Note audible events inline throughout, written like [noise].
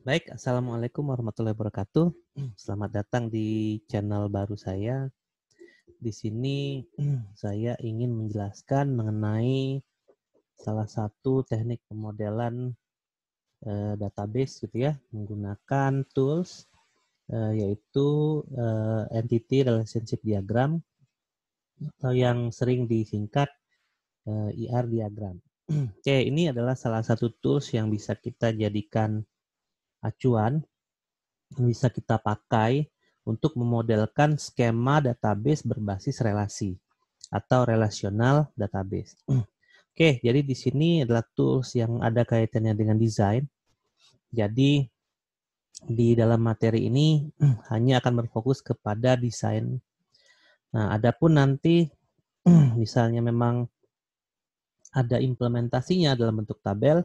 Baik, Assalamualaikum warahmatullahi wabarakatuh. [clears throat] Selamat datang di channel baru saya. Di sini [clears throat] saya ingin menjelaskan mengenai salah satu teknik pemodelan uh, database gitu ya, menggunakan tools uh, yaitu uh, entity relationship diagram atau yang sering disingkat IR diagram. [clears throat] Oke, ini adalah salah satu tools yang bisa kita jadikan acuan yang bisa kita pakai untuk memodelkan skema database berbasis relasi atau relasional database. [clears throat] Oke, jadi di sini adalah tools yang ada kaitannya dengan desain. Jadi di dalam materi ini [clears throat] hanya akan berfokus kepada desain. Nah, adapun nanti [clears throat] misalnya memang ada implementasinya dalam bentuk tabel,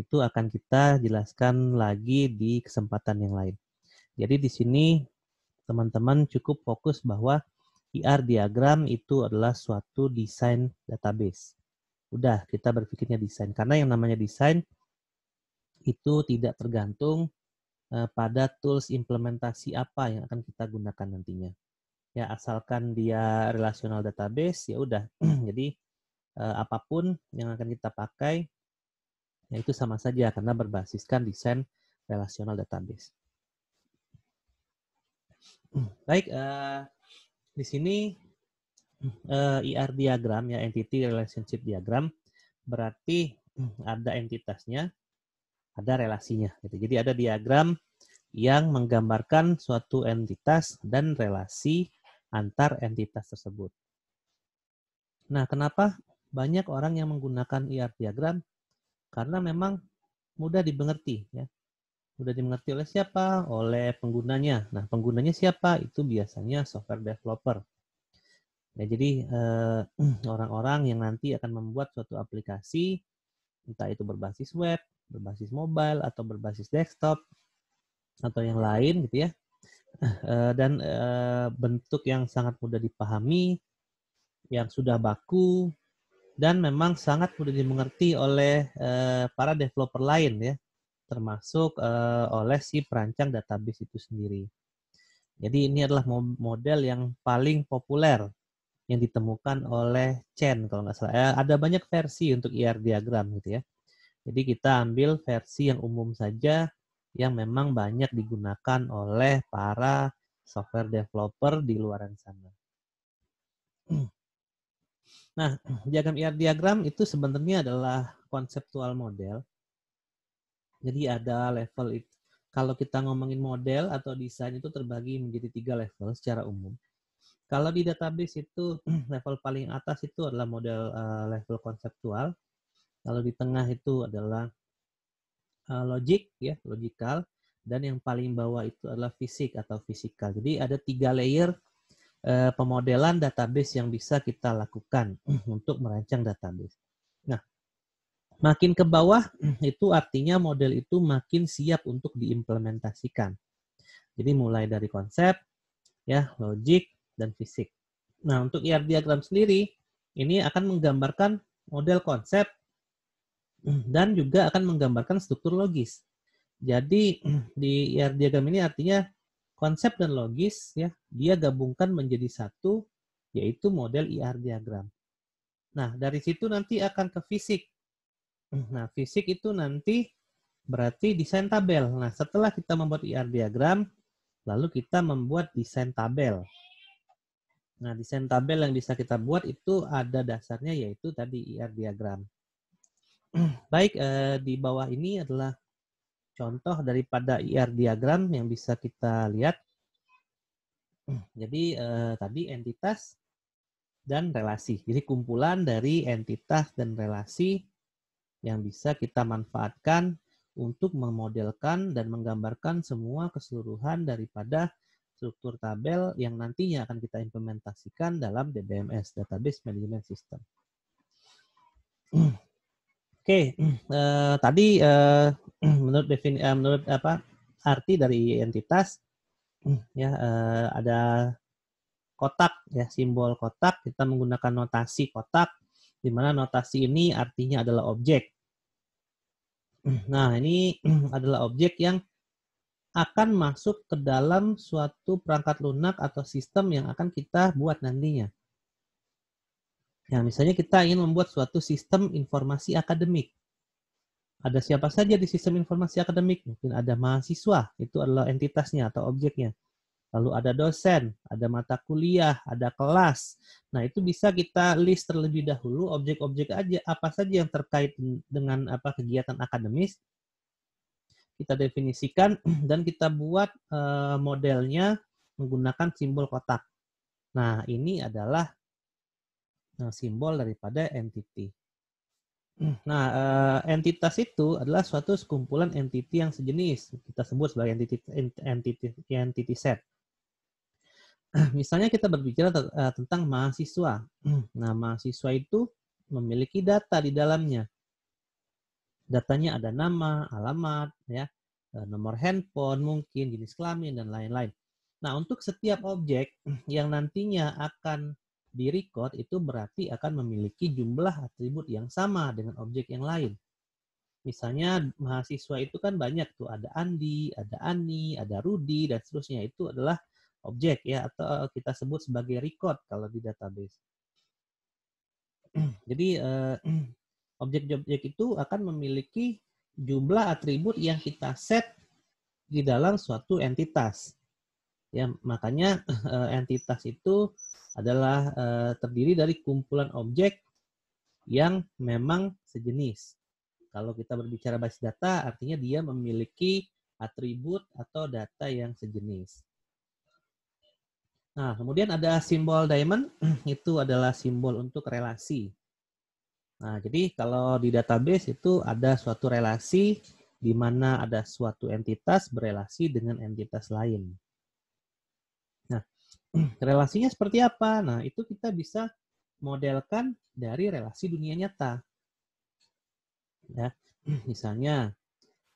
itu akan kita jelaskan lagi di kesempatan yang lain. Jadi di sini teman-teman cukup fokus bahwa IR e diagram itu adalah suatu desain database. Udah, kita berpikirnya desain. Karena yang namanya desain itu tidak tergantung eh, pada tools implementasi apa yang akan kita gunakan nantinya. Ya, asalkan dia relational database, ya udah. [clears throat] Jadi eh, apapun yang akan kita pakai Ya, itu sama saja karena berbasiskan desain relasional database. Baik, uh, di sini uh, eh, IR diagram ya entity relationship diagram berarti ada entitasnya, ada relasinya. Gitu. Jadi ada diagram yang menggambarkan suatu entitas dan relasi antar entitas tersebut. Nah, kenapa banyak orang yang menggunakan IR diagram karena memang mudah dimengerti ya. Mudah dimengerti oleh siapa? Oleh penggunanya. Nah, penggunanya siapa? Itu biasanya software developer. ya jadi eh, [clears throat] orang-orang eh, yang nanti akan membuat suatu aplikasi entah itu berbasis web, berbasis mobile atau berbasis desktop atau yang lain gitu ya. [clears throat] Eh, dan eh, bentuk yang sangat mudah dipahami, yang sudah baku, dan memang sangat mudah dimengerti oleh uh, para developer lain ya, termasuk uh, oleh si perancang database itu sendiri. Jadi ini adalah model yang paling populer yang ditemukan oleh Chen kalau nggak salah. Eh, ada banyak versi untuk IR diagram gitu ya. Jadi kita ambil versi yang umum saja yang memang banyak digunakan oleh para software developer di luaran sana. [clears throat] Nah, diagram IR ya, diagram itu sebenarnya adalah konseptual model. Jadi ada level itu. Kalau kita ngomongin model atau desain itu terbagi menjadi tiga level secara umum. Kalau di database itu [clears throat] level paling atas itu adalah model eh, level konseptual. Kalau di tengah itu adalah uh, logic ya, logical dan yang paling bawah itu adalah fisik atau fisikal. Jadi ada tiga layer Eh, pemodelan database yang bisa kita lakukan [clears throat] untuk merancang database. Nah, makin ke bawah [clears throat] itu artinya model itu makin siap untuk diimplementasikan. Jadi mulai dari konsep, ya, logik dan fisik. Nah, untuk IR e diagram sendiri ini akan menggambarkan model konsep [clears throat] dan juga akan menggambarkan struktur logis. Jadi di IR e diagram ini artinya konsep dan logis ya dia gabungkan menjadi satu yaitu model IR diagram. Nah, dari situ nanti akan ke fisik. Nah, fisik itu nanti berarti desain tabel. Nah, setelah kita membuat IR diagram, lalu kita membuat desain tabel. Nah, desain tabel yang bisa kita buat itu ada dasarnya yaitu tadi IR diagram. [clears throat] Baik, eh, di bawah ini adalah contoh daripada IR diagram yang bisa kita lihat. Jadi eh, tadi entitas dan relasi. Jadi kumpulan dari entitas dan relasi yang bisa kita manfaatkan untuk memodelkan dan menggambarkan semua keseluruhan daripada struktur tabel yang nantinya akan kita implementasikan dalam DBMS, Database Management System. [clears throat] Oke, okay. uh, eh, tadi uh, [clears throat] menurut defini, uh, menurut apa arti dari entitas ya uh, ada kotak ya simbol kotak kita menggunakan notasi kotak di mana notasi ini artinya adalah objek. Nah, ini [clears throat] adalah objek yang akan masuk ke dalam suatu perangkat lunak atau sistem yang akan kita buat nantinya. Ya, misalnya kita ingin membuat suatu sistem informasi akademik. Ada siapa saja di sistem informasi akademik? Mungkin ada mahasiswa, itu adalah entitasnya atau objeknya. Lalu ada dosen, ada mata kuliah, ada kelas. Nah, itu bisa kita list terlebih dahulu objek-objek aja apa saja yang terkait dengan apa kegiatan akademis. Kita definisikan [clears throat] dan kita buat eh, modelnya menggunakan simbol kotak. Nah, ini adalah simbol daripada entity. Hmm. Nah, eh, entitas itu adalah suatu sekumpulan entity yang sejenis. Kita sebut sebagai entity entity entity set. [clears throat] Misalnya kita berbicara eh, tentang mahasiswa. Hmm. Nah, mahasiswa itu memiliki data di dalamnya. Datanya ada nama, alamat, ya, eh, nomor handphone, mungkin jenis kelamin dan lain-lain. Nah, untuk setiap objek [clears throat] yang nantinya akan di record itu berarti akan memiliki jumlah atribut yang sama dengan objek yang lain. Misalnya mahasiswa itu kan banyak tuh ada Andi, ada Ani, ada Rudi dan seterusnya itu adalah objek ya atau kita sebut sebagai record kalau di database. [clears throat] Jadi eh, objek-objek itu akan memiliki jumlah atribut yang kita set di dalam suatu entitas. Ya, makanya [laughs] eh, entitas itu adalah eh, terdiri dari kumpulan objek yang memang sejenis. Kalau kita berbicara basis data, artinya dia memiliki atribut atau data yang sejenis. Nah, kemudian ada simbol diamond, [clears throat] itu adalah simbol untuk relasi. Nah, jadi kalau di database itu ada suatu relasi di mana ada suatu entitas berelasi dengan entitas lain. [clears throat] relasinya seperti apa? Nah, itu kita bisa modelkan dari relasi dunia nyata. Ya, [clears throat] misalnya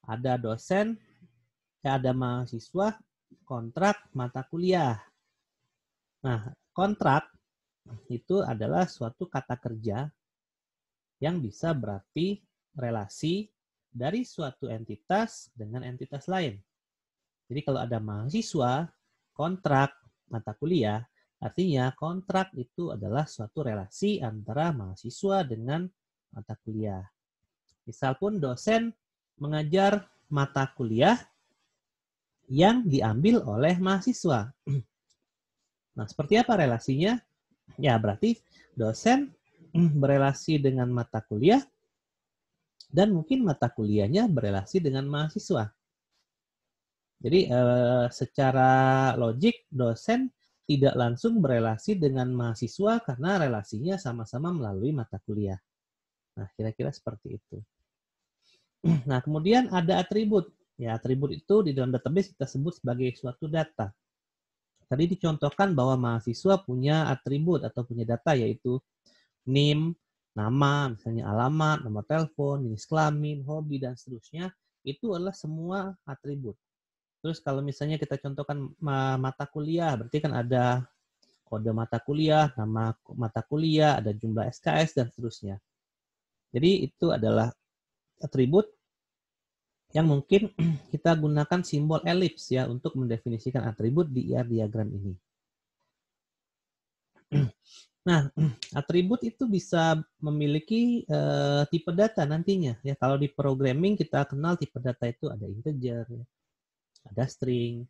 ada dosen, ada mahasiswa kontrak mata kuliah. Nah, kontrak itu adalah suatu kata kerja yang bisa berarti relasi dari suatu entitas dengan entitas lain. Jadi kalau ada mahasiswa, kontrak, mata kuliah, artinya kontrak itu adalah suatu relasi antara mahasiswa dengan mata kuliah. Misal pun dosen mengajar mata kuliah yang diambil oleh mahasiswa. [clears throat] Nah, seperti apa relasinya? Ya, berarti dosen [clears throat] berelasi dengan mata kuliah dan mungkin mata kuliahnya berelasi dengan mahasiswa. Jadi eh, secara logik dosen tidak langsung berelasi dengan mahasiswa karena relasinya sama-sama melalui mata kuliah. Nah, kira-kira seperti itu. [clears throat] Nah, kemudian ada atribut. Ya, atribut itu di dalam database kita sebut sebagai suatu data. Tadi dicontohkan bahwa mahasiswa punya atribut atau punya data yaitu NIM, nama, misalnya alamat, nomor telepon, jenis kelamin, hobi, dan seterusnya. Itu adalah semua atribut. Terus kalau misalnya kita contohkan mata kuliah, berarti kan ada kode mata kuliah, nama mata kuliah, ada jumlah SKS, dan seterusnya. Jadi itu adalah atribut yang mungkin [clears throat] kita gunakan simbol elips ya untuk mendefinisikan atribut di IR e diagram ini. [clears throat] Nah, [clears throat] atribut itu bisa memiliki uh, tipe data nantinya ya. Kalau di programming kita kenal tipe data itu ada integer, ya ada string,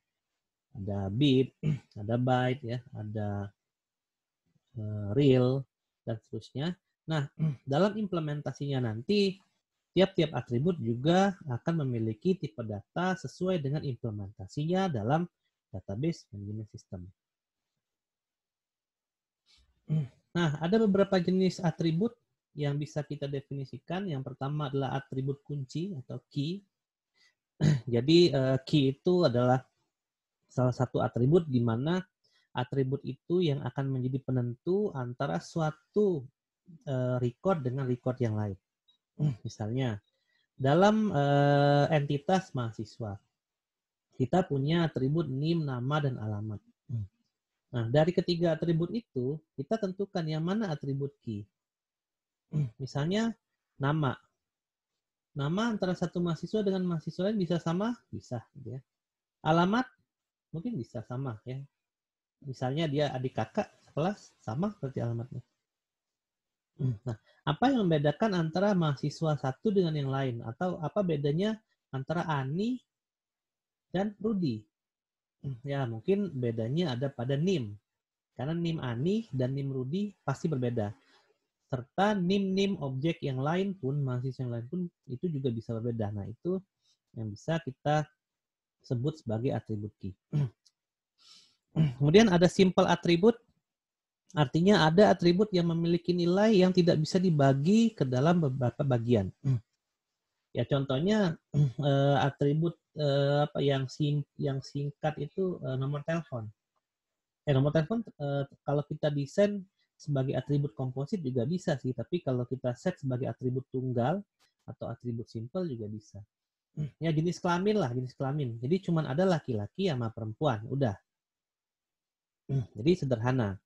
ada bit, [clears throat] ada byte ya, ada eh, real dan seterusnya. Nah, [clears throat] dalam implementasinya nanti tiap-tiap atribut juga akan memiliki tipe data sesuai dengan implementasinya dalam database manajemen sistem. [clears throat] Nah, ada beberapa jenis atribut yang bisa kita definisikan. Yang pertama adalah atribut kunci atau key. [clears throat] Jadi uh, key itu adalah salah satu atribut di mana atribut itu yang akan menjadi penentu antara suatu uh, record dengan record yang lain. Hmm. Misalnya dalam uh, entitas mahasiswa kita punya atribut nim, nama dan alamat. Hmm. Nah, dari ketiga atribut itu kita tentukan yang mana atribut key. Hmm. Misalnya nama Nama antara satu mahasiswa dengan mahasiswa lain bisa sama? Bisa. Gitu ya. Alamat? Mungkin bisa sama. ya. Misalnya dia adik kakak sekelas, sama seperti alamatnya. Hmm, nah, apa yang membedakan antara mahasiswa satu dengan yang lain? Atau apa bedanya antara Ani dan Rudi? Hmm, ya, mungkin bedanya ada pada NIM. Karena NIM Ani dan NIM Rudi pasti berbeda serta nim-nim objek yang lain pun, mahasiswa yang lain pun itu juga bisa berbeda. Nah, itu yang bisa kita sebut sebagai atribut key. [clears throat] Kemudian ada simple atribut, artinya ada atribut yang memiliki nilai yang tidak bisa dibagi ke dalam beberapa bagian. Ya contohnya [clears throat] eh, atribut eh, apa yang sing, yang singkat itu eh, nomor telepon. Eh nomor telepon kalau kita desain sebagai atribut komposit juga bisa sih, tapi kalau kita set sebagai atribut tunggal atau atribut simple juga bisa. Hmm. Ya jenis kelamin lah, jenis kelamin. Jadi cuma ada laki-laki sama perempuan, udah. Hmm. Jadi sederhana.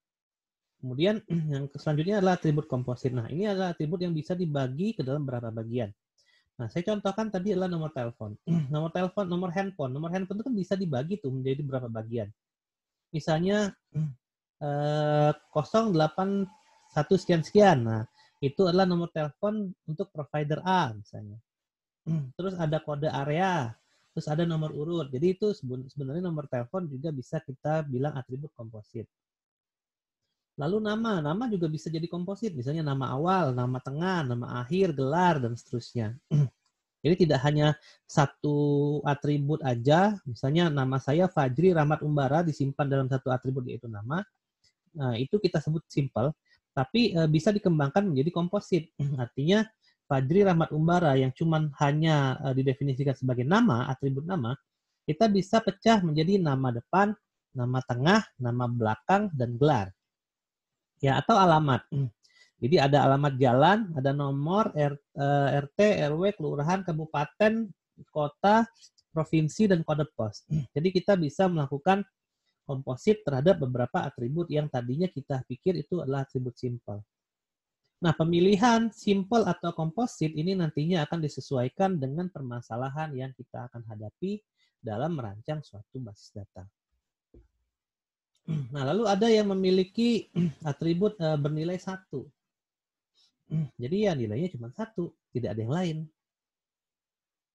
Kemudian [clears throat] yang selanjutnya adalah atribut komposit. Nah, ini adalah atribut yang bisa dibagi ke dalam beberapa bagian. Nah, saya contohkan tadi adalah nomor telepon. [clears throat] nomor telepon, nomor handphone. Nomor handphone itu kan bisa dibagi tuh menjadi beberapa bagian. Misalnya hmm. 081 eh, sekian sekian. Nah, itu adalah nomor telepon untuk provider A misalnya. [clears throat] Terus ada kode area, terus ada nomor urut. Jadi itu sebenarnya nomor telepon juga bisa kita bilang atribut komposit. Lalu nama, nama juga bisa jadi komposit, misalnya nama awal, nama tengah, nama akhir, gelar, dan seterusnya. [clears throat] Jadi tidak hanya satu atribut aja, misalnya nama saya Fajri Rahmat Umbara disimpan dalam satu atribut yaitu nama, Nah, itu kita sebut simple, tapi e, bisa dikembangkan menjadi komposit. [clears throat] Artinya, Fajri Rahmat Umbara yang cuman hanya e, didefinisikan sebagai nama, atribut nama, kita bisa pecah menjadi nama depan, nama tengah, nama belakang, dan gelar. Ya, atau alamat. [clears throat] Jadi ada alamat jalan, ada nomor R, e, eh, RT, RW, kelurahan, kabupaten, kota, provinsi, dan kode pos. [clears throat] Jadi kita bisa melakukan komposit terhadap beberapa atribut yang tadinya kita pikir itu adalah atribut simple. Nah, pemilihan simple atau komposit ini nantinya akan disesuaikan dengan permasalahan yang kita akan hadapi dalam merancang suatu basis data. Nah, lalu ada yang memiliki atribut eh, bernilai satu. Jadi ya nilainya cuma satu, tidak ada yang lain.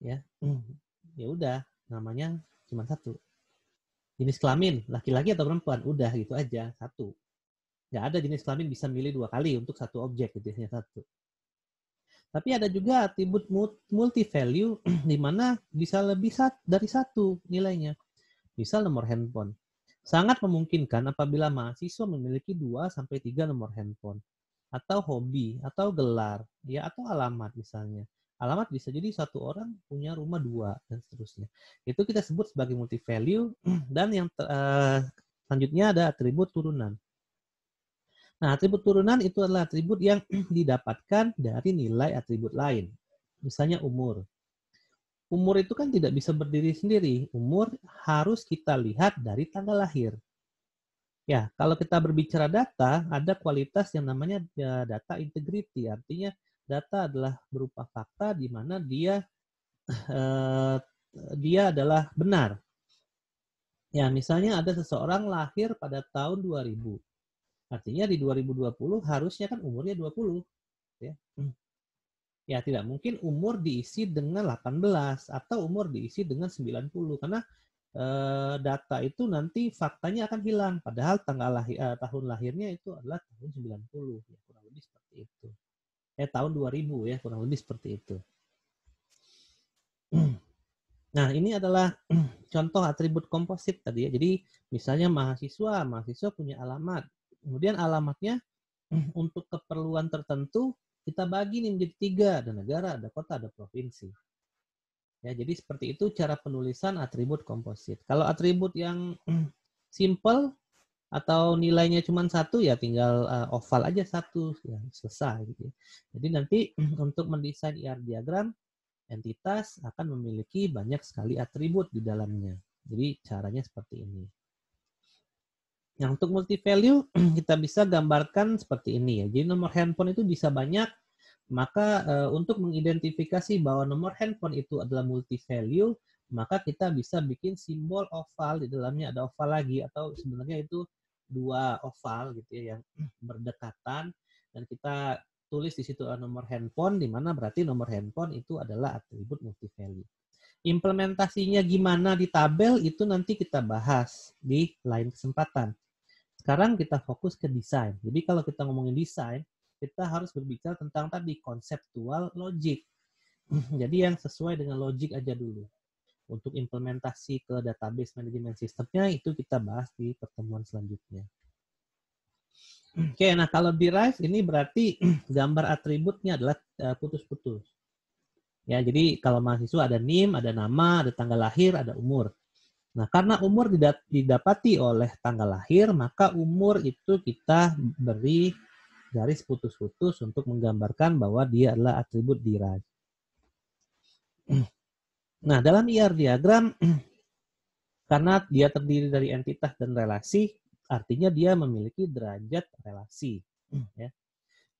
Ya, ya udah, namanya cuma satu jenis kelamin laki-laki atau perempuan udah gitu aja satu nggak ada jenis kelamin bisa milih dua kali untuk satu objek gitu hanya satu tapi ada juga atribut multi value [clears throat] di mana bisa lebih dari satu nilainya misal nomor handphone sangat memungkinkan apabila mahasiswa memiliki dua sampai tiga nomor handphone atau hobi atau gelar ya atau alamat misalnya alamat bisa jadi satu orang punya rumah dua dan seterusnya. Itu kita sebut sebagai multi value [clears throat] dan yang uh, selanjutnya ada atribut turunan. Nah, atribut turunan itu adalah atribut yang [clears throat] didapatkan dari nilai atribut lain. Misalnya umur. Umur itu kan tidak bisa berdiri sendiri. Umur harus kita lihat dari tanggal lahir. Ya, kalau kita berbicara data, ada kualitas yang namanya eh, data integrity, artinya data adalah berupa fakta di mana dia eh, dia adalah benar. Ya, misalnya ada seseorang lahir pada tahun 2000. Artinya di 2020 harusnya kan umurnya 20. Ya. Hmm. Ya, tidak mungkin umur diisi dengan 18 atau umur diisi dengan 90 karena eh, data itu nanti faktanya akan hilang padahal tanggal lahir eh, tahun lahirnya itu adalah tahun 90 ya kurang lebih seperti itu eh tahun 2000 ya kurang lebih seperti itu. [clears throat] Nah, ini adalah [clears throat] contoh atribut komposit tadi ya. Jadi, misalnya mahasiswa, mahasiswa punya alamat. Kemudian alamatnya [clears throat] untuk keperluan tertentu kita bagi nih menjadi tiga, ada negara, ada kota, ada provinsi. Ya, jadi seperti itu cara penulisan atribut komposit. Kalau atribut yang simple atau nilainya cuma satu ya tinggal uh, oval aja satu ya selesai gitu ya. Jadi nanti [clears throat] untuk mendesain IR diagram entitas akan memiliki banyak sekali atribut di dalamnya. Jadi caranya seperti ini. Yang nah, untuk multi value [clears throat] kita bisa gambarkan seperti ini ya. Jadi nomor handphone itu bisa banyak maka e, untuk mengidentifikasi bahwa nomor handphone itu adalah multi value maka kita bisa bikin simbol oval di dalamnya ada oval lagi atau sebenarnya itu dua oval gitu ya yang berdekatan dan kita tulis di situ eh, nomor handphone di mana berarti nomor handphone itu adalah atribut multi value. Implementasinya gimana di tabel itu nanti kita bahas di lain kesempatan. Sekarang kita fokus ke desain. Jadi kalau kita ngomongin desain, kita harus berbicara tentang tadi konseptual logic. [clears throat] Jadi yang sesuai dengan logic aja dulu untuk implementasi ke database manajemen sistemnya itu kita bahas di pertemuan selanjutnya. Oke, okay, nah kalau derive ini berarti [clears throat] gambar atributnya adalah eh, putus-putus. Ya, jadi kalau mahasiswa ada NIM, ada nama, ada tanggal lahir, ada umur. Nah, karena umur didapati oleh tanggal lahir, maka umur itu kita beri garis putus-putus untuk menggambarkan bahwa dia adalah atribut derive. [clears throat] Nah, dalam IR e diagram, [clears throat] karena dia terdiri dari entitas dan relasi, artinya dia memiliki derajat relasi. [clears throat] Ya.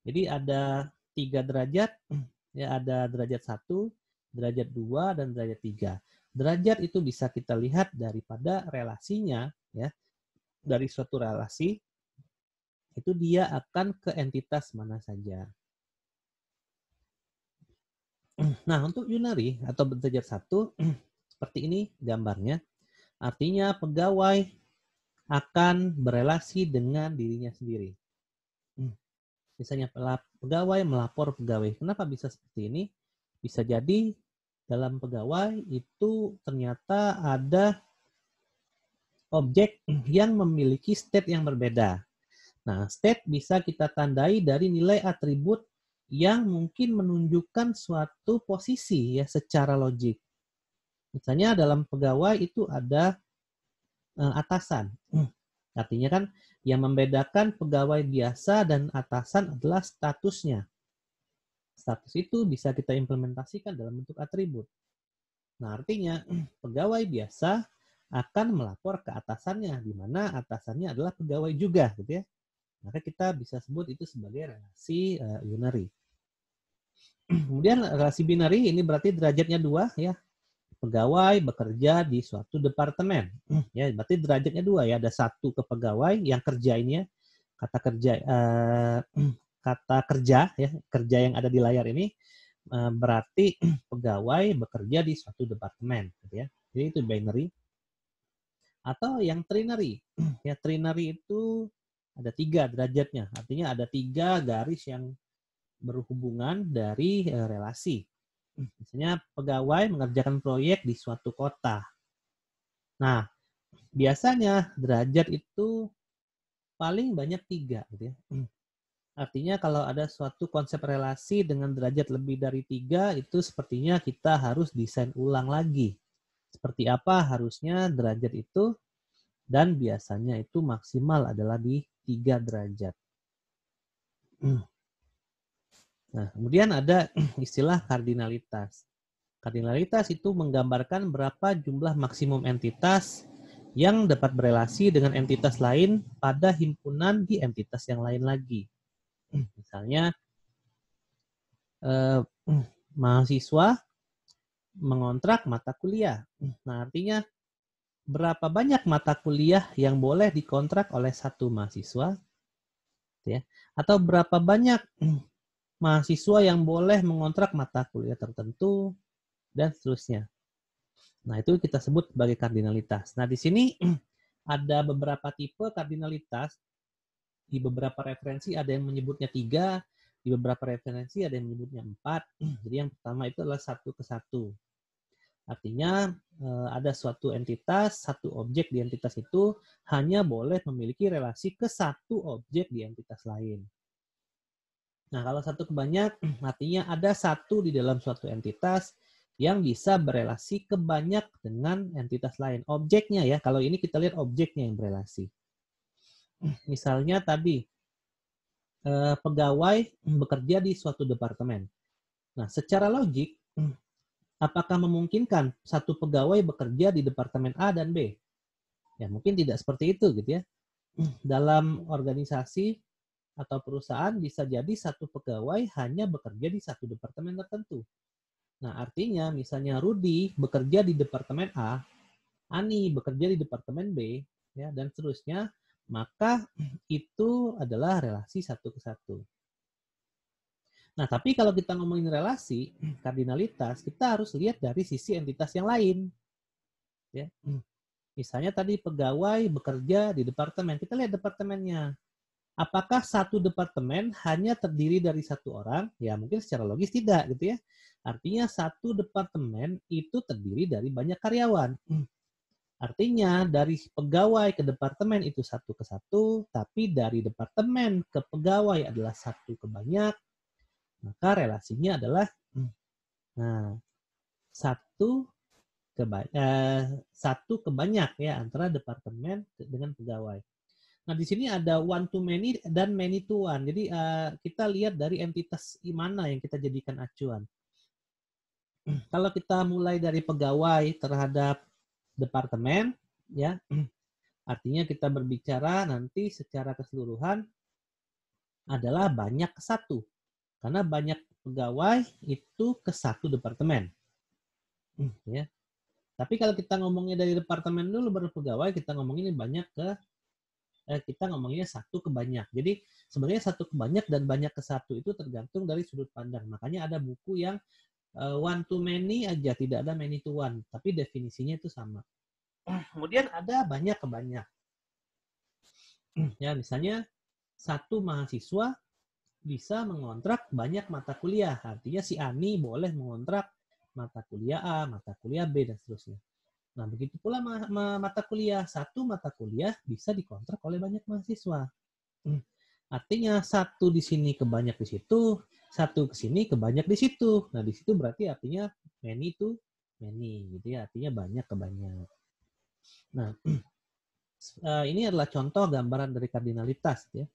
Jadi ada tiga derajat, [clears throat] ya ada derajat satu, derajat dua, dan derajat tiga. Derajat itu bisa kita lihat daripada relasinya, ya dari suatu relasi itu dia akan ke entitas mana saja. Mm. Nah, untuk Yunari atau Bentajar satu mm, seperti ini gambarnya. Artinya pegawai akan berelasi dengan dirinya sendiri. Mm. Misalnya pegawai melapor pegawai. Kenapa bisa seperti ini? Bisa jadi dalam pegawai itu ternyata ada objek yang memiliki state yang berbeda. Nah, state bisa kita tandai dari nilai atribut yang mungkin menunjukkan suatu posisi ya secara logik. Misalnya dalam pegawai itu ada eh, atasan. Hmm, artinya kan yang membedakan pegawai biasa dan atasan adalah statusnya. Status itu bisa kita implementasikan dalam bentuk atribut. Nah, artinya hmm, pegawai biasa akan melapor ke atasannya, di mana atasannya adalah pegawai juga, gitu ya. Maka kita bisa sebut itu sebagai relasi uh, unary. Kemudian relasi binari ini berarti derajatnya dua ya. Pegawai bekerja di suatu departemen. Ya, berarti derajatnya dua ya. Ada satu ke pegawai yang kerja ini ya. Kata kerja eh, kata kerja ya, kerja yang ada di layar ini eh, berarti pegawai bekerja di suatu departemen gitu ya. Jadi itu binary. Atau yang trinary. Ya, trinary itu ada tiga derajatnya. Artinya ada tiga garis yang berhubungan dari e, relasi. Misalnya hmm. pegawai mengerjakan proyek di suatu kota. Nah, biasanya derajat itu paling banyak tiga. Gitu ya. Hmm. Artinya kalau ada suatu konsep relasi dengan derajat lebih dari tiga, itu sepertinya kita harus desain ulang lagi. Seperti apa harusnya derajat itu, dan biasanya itu maksimal adalah di tiga derajat. Hmm. Nah, kemudian ada [clears throat] istilah kardinalitas. Kardinalitas itu menggambarkan berapa jumlah maksimum entitas yang dapat berelasi dengan entitas lain pada himpunan di entitas yang lain lagi. [clears throat] Misalnya, eh, [clears throat] mahasiswa mengontrak mata kuliah. Nah, artinya berapa banyak mata kuliah yang boleh dikontrak oleh satu mahasiswa, gitu ya? Atau berapa banyak mahasiswa yang boleh mengontrak mata kuliah tertentu, dan seterusnya. Nah, itu kita sebut sebagai kardinalitas. Nah, di sini [clears throat] ada beberapa tipe kardinalitas. Di beberapa referensi ada yang menyebutnya tiga, di beberapa referensi ada yang menyebutnya empat. [clears throat] Jadi yang pertama itu adalah satu ke satu. Artinya eh, ada suatu entitas, satu objek di entitas itu hanya boleh memiliki relasi ke satu objek di entitas lain. Nah, kalau satu kebanyak, artinya [clears throat] ada satu di dalam suatu entitas yang bisa berelasi banyak dengan entitas lain. Objeknya ya, kalau ini kita lihat objeknya yang berelasi. [clears throat] Misalnya tadi, eh, pegawai [clears throat] bekerja di suatu departemen. Nah, secara logik, apakah memungkinkan satu pegawai bekerja di departemen A dan B? Ya, mungkin tidak seperti itu gitu ya. Dalam organisasi, atau perusahaan bisa jadi satu pegawai hanya bekerja di satu departemen tertentu. Nah, artinya misalnya Rudi bekerja di departemen A, Ani bekerja di departemen B, ya dan seterusnya, maka itu adalah relasi satu ke satu. Nah, tapi kalau kita ngomongin relasi, kardinalitas, kita harus lihat dari sisi entitas yang lain. Ya. Misalnya tadi pegawai bekerja di departemen, kita lihat departemennya apakah satu departemen hanya terdiri dari satu orang? Ya mungkin secara logis tidak gitu ya. Artinya satu departemen itu terdiri dari banyak karyawan. Hmm. Artinya dari pegawai ke departemen itu satu ke satu, tapi dari departemen ke pegawai adalah satu ke banyak, maka relasinya adalah hmm. nah satu ke eh, satu ke banyak ya antara departemen dengan pegawai. Nah, di sini ada one to many dan many to one. Jadi, uh, kita lihat dari entitas mana yang kita jadikan acuan. Hmm. Kalau kita mulai dari pegawai terhadap departemen, ya, hmm. artinya kita berbicara nanti secara keseluruhan adalah banyak ke satu. Karena banyak pegawai itu ke satu departemen. Hmm. Ya. Tapi kalau kita ngomongnya dari departemen dulu baru pegawai, kita ngomongin banyak ke eh, kita ngomongnya satu ke banyak. Jadi sebenarnya satu ke banyak dan banyak ke satu itu tergantung dari sudut pandang. Makanya ada buku yang uh, one to many aja, tidak ada many to one, tapi definisinya itu sama. Kemudian ada banyak ke banyak. Ya, misalnya satu mahasiswa bisa mengontrak banyak mata kuliah. Artinya si Ani boleh mengontrak mata kuliah A, mata kuliah B, dan seterusnya. Nah, begitu pula ma ma mata kuliah. Satu mata kuliah bisa dikontrak oleh banyak mahasiswa. Hmm. Artinya satu di sini ke banyak di situ, satu ke sini ke banyak di situ. Nah, di situ berarti artinya many itu many gitu ya, artinya banyak ke banyak. Nah, [clears throat] eh, ini adalah contoh gambaran dari kardinalitas gitu ya.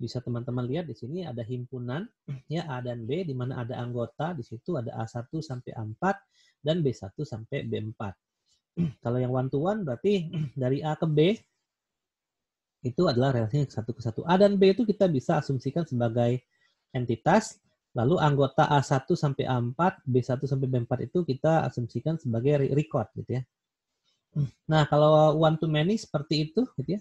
Bisa teman-teman lihat di sini ada himpunan [clears throat] ya A dan B di mana ada anggota, di situ ada A1 sampai A4 dan B1 sampai B4 [clears throat] Kalau yang one to one berarti [clears throat] dari A ke B itu adalah relasinya satu ke satu. A dan B itu kita bisa asumsikan sebagai entitas, lalu anggota A1 sampai A4, B1 sampai B4 itu kita asumsikan sebagai record gitu ya. [clears throat] Nah, kalau one to many seperti itu gitu ya.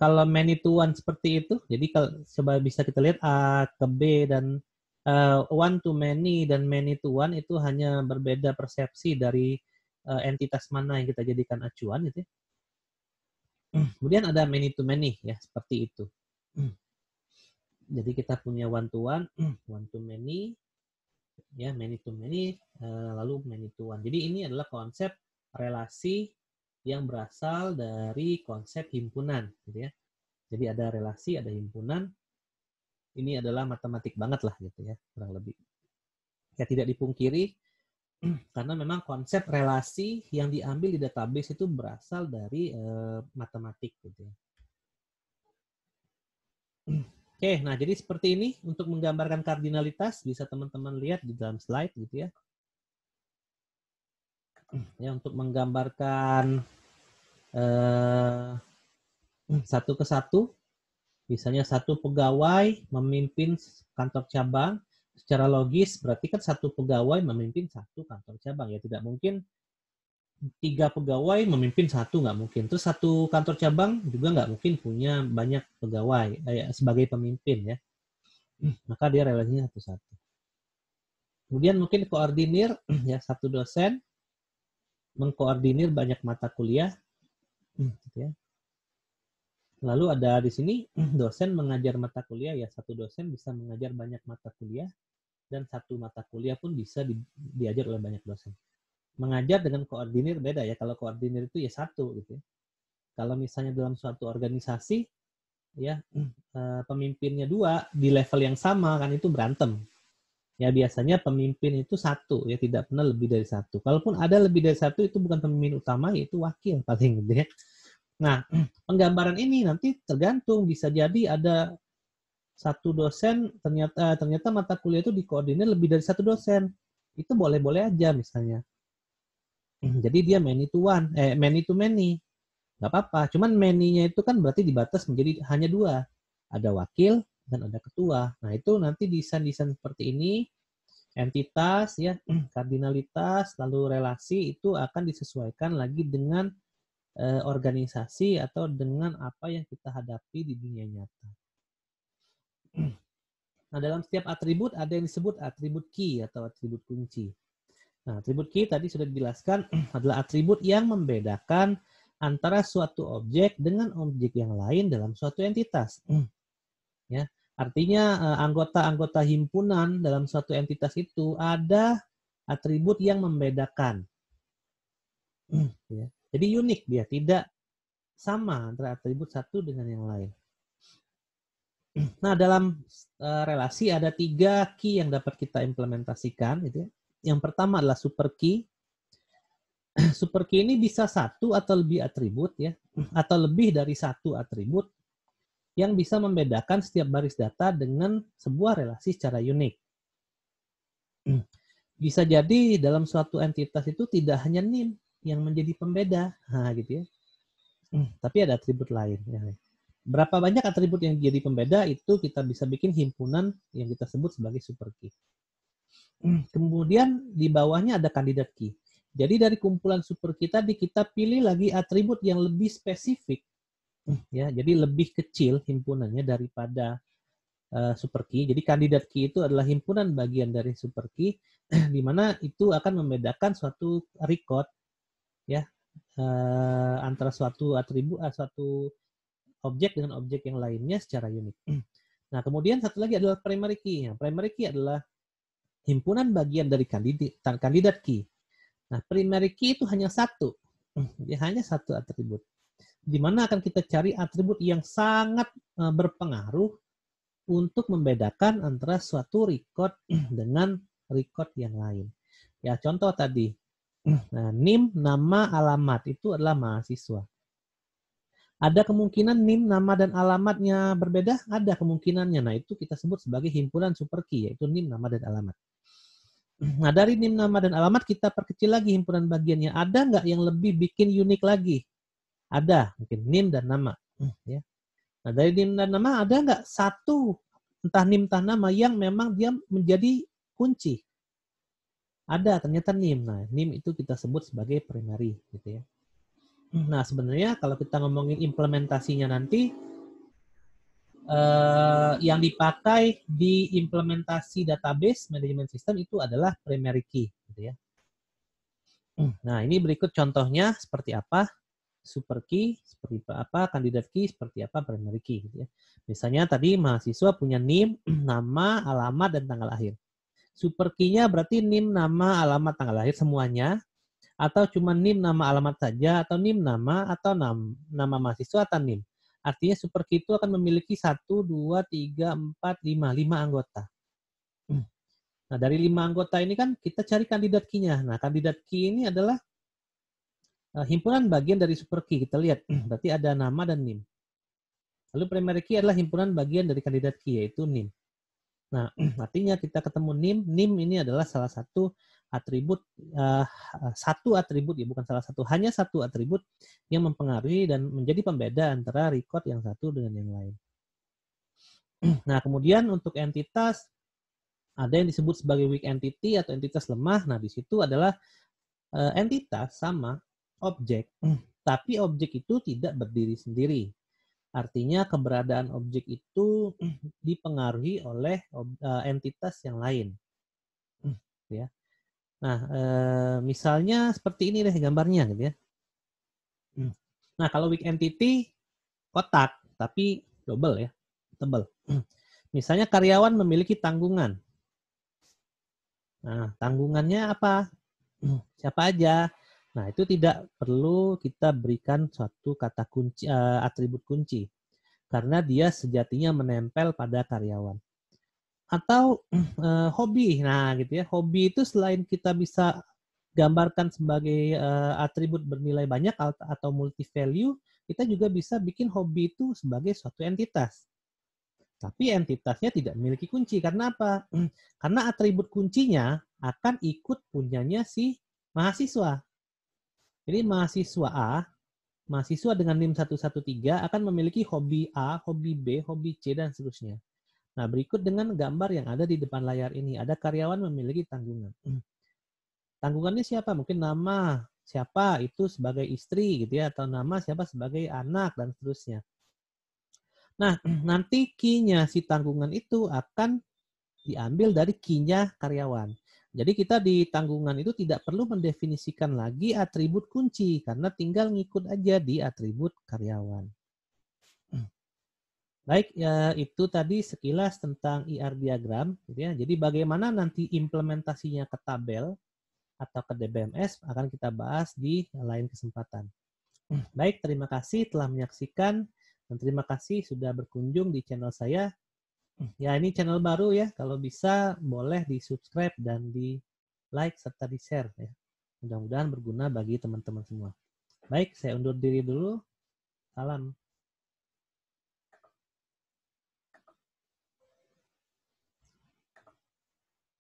Kalau many to one seperti itu, jadi kalau coba bisa kita lihat A ke B dan uh, eh, one to many dan many to one itu hanya berbeda persepsi dari uh, entitas mana yang kita jadikan acuan gitu ya. Hmm. Hmm, kemudian ada many to many ya seperti itu. Hmm. Jadi kita punya one to one, one to many, ya many to many, eh, lalu many to one. Jadi ini adalah konsep relasi yang berasal dari konsep himpunan, gitu ya. Jadi ada relasi, ada himpunan. Ini adalah matematik banget lah gitu ya kurang lebih. Ya tidak dipungkiri [clears throat] karena memang konsep relasi yang diambil di database itu berasal dari uh, matematik gitu ya. [clears throat] Oke, nah jadi seperti ini untuk menggambarkan kardinalitas bisa teman-teman lihat di dalam slide gitu ya. [clears throat] Ya untuk menggambarkan eh, satu ke satu, misalnya satu pegawai memimpin kantor cabang, secara logis berarti kan satu pegawai memimpin satu kantor cabang ya tidak mungkin tiga pegawai memimpin satu nggak mungkin terus satu kantor cabang juga nggak mungkin punya banyak pegawai eh, sebagai pemimpin ya hmm, maka dia relasinya satu-satu kemudian mungkin koordinir [clears throat] ya satu dosen mengkoordinir banyak mata kuliah hmm, gitu ya Lalu ada di sini hmm. [clears throat] dosen mengajar mata kuliah ya satu dosen bisa mengajar banyak mata kuliah dan satu mata kuliah pun bisa di, diajar oleh banyak dosen. Mengajar dengan koordinir beda ya. Kalau koordinir itu ya satu gitu. Ya. Kalau misalnya dalam suatu organisasi ya [clears throat] eh, pemimpinnya dua di level yang sama kan itu berantem. Ya biasanya pemimpin itu satu ya tidak pernah lebih dari satu. Kalaupun ada lebih dari satu itu bukan pemimpin utama ya itu wakil paling gitu ya Nah, hmm. penggambaran ini nanti tergantung bisa jadi ada satu dosen ternyata ternyata mata kuliah itu dikoordinir lebih dari satu dosen. Itu boleh-boleh aja misalnya. Hmm, jadi dia many to one, eh many to many. Nggak apa-apa, cuman many itu kan berarti dibatas menjadi hanya dua. Ada wakil dan ada ketua. Nah, itu nanti desain-desain seperti ini entitas ya, [clears throat] kardinalitas, lalu relasi itu akan disesuaikan lagi dengan Eh, organisasi atau dengan apa yang kita hadapi di dunia nyata. Nah, dalam setiap atribut ada yang disebut atribut key atau atribut kunci. Nah, atribut key tadi sudah dijelaskan [clears throat] adalah atribut yang membedakan antara suatu objek dengan objek yang lain dalam suatu entitas. [clears throat] Ya, artinya eh, anggota-anggota himpunan dalam suatu entitas itu ada atribut yang membedakan. [clears throat] Ya. Jadi unik dia, tidak sama antara atribut satu dengan yang lain. Nah, dalam eh, relasi ada tiga key yang dapat kita implementasikan. Gitu ya. Yang pertama adalah super key. [clears throat] Super key ini bisa satu atau lebih atribut ya, atau lebih dari satu atribut yang bisa membedakan setiap baris data dengan sebuah relasi secara unik. [clears throat] Bisa jadi dalam suatu entitas itu tidak hanya NIM, yang menjadi pembeda. Nah, gitu ya. Hmm, tapi ada atribut lain. Ya. Berapa banyak atribut yang jadi pembeda itu kita bisa bikin himpunan yang kita sebut sebagai super key. Hmm, kemudian di bawahnya ada kandidat key. Jadi dari kumpulan super key tadi kita pilih lagi atribut yang lebih spesifik hmm, ya jadi lebih kecil himpunannya daripada uh, super key jadi kandidat key itu adalah himpunan bagian dari super key [clears throat] di mana itu akan membedakan suatu record ya uh, antara suatu atribut uh, eh, suatu objek dengan objek yang lainnya secara unik. [clears throat] Nah, kemudian satu lagi adalah primary key. primary key adalah himpunan bagian dari kandidat, kandidat key. Nah, primary key itu hanya satu. [clears throat] Dia hanya satu atribut. Di mana akan kita cari atribut yang sangat eh, berpengaruh untuk membedakan antara suatu record [clears throat] dengan record yang lain. Ya, contoh tadi Hmm. Nah, NIM nama alamat itu adalah mahasiswa. Ada kemungkinan NIM nama dan alamatnya berbeda? Ada kemungkinannya. Nah, itu kita sebut sebagai himpunan super key, yaitu NIM nama dan alamat. Nah, dari NIM nama dan alamat kita perkecil lagi himpunan bagiannya. Ada nggak yang lebih bikin unik lagi? Ada, mungkin NIM dan nama. Hmm, ya. Nah, dari NIM dan nama ada nggak satu entah NIM entah nama yang memang dia menjadi kunci? ada ternyata NIM. Nah, NIM itu kita sebut sebagai primary gitu ya. Hmm. Nah, sebenarnya kalau kita ngomongin implementasinya nanti eh, yang dipakai di implementasi database management system itu adalah primary key gitu ya. Hmm. Nah, ini berikut contohnya seperti apa super key, seperti apa kandidat key, seperti apa primary key gitu ya. Misalnya tadi mahasiswa punya NIM, [clears throat] nama, alamat dan tanggal lahir. Super key-nya berarti NIM nama alamat tanggal lahir semuanya atau cuma NIM nama alamat saja atau NIM nama atau nam, nama mahasiswa atau NIM. Artinya super key itu akan memiliki 1 2 3 4 5 5 anggota. Nah, dari 5 anggota ini kan kita cari kandidat key-nya. Nah, kandidat key ini adalah eh, himpunan bagian dari super key. Kita lihat [clears throat] berarti ada nama dan NIM. Lalu primary key adalah himpunan bagian dari kandidat key yaitu NIM. Nah, hmm. artinya kita ketemu nim. Nim ini adalah salah satu atribut eh, satu atribut ya bukan salah satu hanya satu atribut yang mempengaruhi dan menjadi pembeda antara record yang satu dengan yang lain. [clears throat] Nah, kemudian untuk entitas ada yang disebut sebagai weak entity atau entitas lemah. Nah, di situ adalah eh, entitas sama objek, hmm. tapi objek itu tidak berdiri sendiri. Artinya keberadaan objek itu [clears throat] dipengaruhi oleh eh, entitas yang lain. [clears throat] Ya. Nah, eh, misalnya seperti ini deh gambarnya gitu ya. [clears throat] Nah, kalau weak entity kotak tapi double ya, tebal. Misalnya karyawan memiliki tanggungan. Nah, tanggungannya apa? Siapa aja? Nah, itu tidak perlu kita berikan suatu kata kunci uh, atribut kunci karena dia sejatinya menempel pada karyawan. Atau uh, [clears throat] hobi. Nah, gitu ya. Hobi itu selain kita bisa gambarkan sebagai uh, atribut bernilai banyak atau multi value, kita juga bisa bikin hobi itu sebagai suatu entitas. Tapi entitasnya tidak memiliki kunci. Karena apa? [clears throat] Karena atribut kuncinya akan ikut punyanya si mahasiswa. Jadi mahasiswa A, mahasiswa dengan NIM 113 akan memiliki hobi A, hobi B, hobi C, dan seterusnya. Nah, berikut dengan gambar yang ada di depan layar ini. Ada karyawan memiliki tanggungan. Hmm. Tanggungannya siapa? Mungkin nama siapa itu sebagai istri gitu ya, atau nama siapa sebagai anak, dan seterusnya. Nah, [clears throat] nanti kinya si tanggungan itu akan diambil dari kinya karyawan. Jadi kita di tanggungan itu tidak perlu mendefinisikan lagi atribut kunci karena tinggal ngikut aja di atribut karyawan. [clears throat] Baik, ya itu tadi sekilas tentang IR diagram. Gitu ya. Jadi bagaimana nanti implementasinya ke tabel atau ke DBMS akan kita bahas di lain kesempatan. [clears throat] Baik, terima kasih telah menyaksikan dan terima kasih sudah berkunjung di channel saya Ya, ini channel baru ya. Kalau bisa boleh di-subscribe dan di-like serta di-share ya. Mudah-mudahan berguna bagi teman-teman semua. Baik, saya undur diri dulu. Salam.